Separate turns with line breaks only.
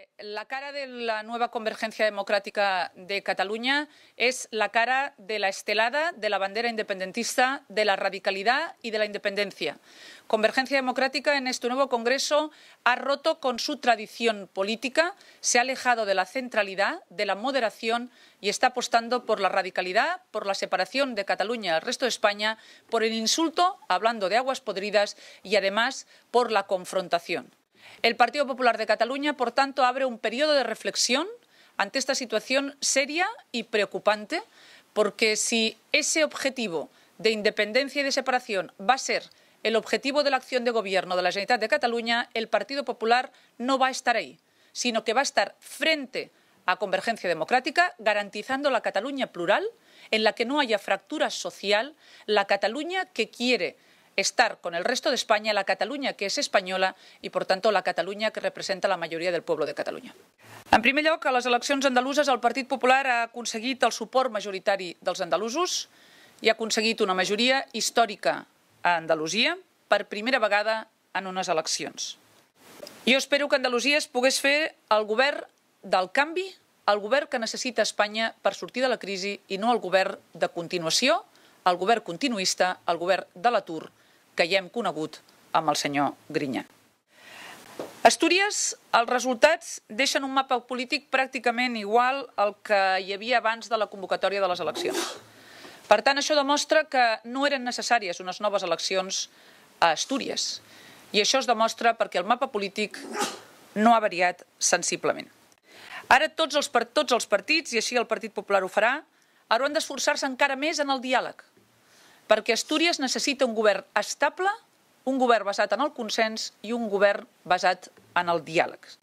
Eh, la cara de la nueva convergencia democrática de Cataluña es la cara de la estelada, de la bandera independentista, de la radicalidad y de la independencia. Convergencia Democrática en este nuevo Congreso ha roto con su tradición política, se ha alejado de la centralidad, de la moderación y está apostando por la radicalidad, por la separación de Cataluña del resto de España, por el insulto, hablando de aguas podridas y además por la confrontación. El Partido Popular de Cataluña, por tanto, abre un periodo de reflexión ante esta situación seria y preocupante, porque si ese objetivo de independencia y de separación va a ser el objetivo de la acción de gobierno de la Generalitat de Cataluña, el Partido Popular no va a estar ahí, sino que va a estar frente a Convergencia Democrática, garantizando la Cataluña plural, en la que no haya fractura social, la Cataluña que quiere estar con el resto de España, la Cataluña que es española i, per tant, la Catalunya que representa la majoria del poble de Catalunya. En primer lloc, a les eleccions andaluses el Partit Popular ha aconseguit el suport majoritari dels andalusos i ha aconseguit una majoria històrica a Andalusia per primera vegada en unes eleccions. Jo espero que Andalusia es pogués fer el govern del canvi, el govern que necessita Espanya per sortir de la crisi i no el govern de continuació, el govern continuista, el govern de l'atur que hi hem conegut amb el senyor Grinyà. Astúries, els resultats deixen un mapa polític pràcticament igual al que hi havia abans de la convocatòria de les eleccions. Per tant, això demostra que no eren necessàries unes noves eleccions a Astúries. I això es demostra perquè el mapa polític no ha variat sensiblement. Ara tots els, tots els partits, i així el Partit Popular ho farà, ara han d'esforçar-se encara més en el diàleg, perquè Astúries necessita un govern estable, un govern basat en el consens i un govern basat en el diàleg.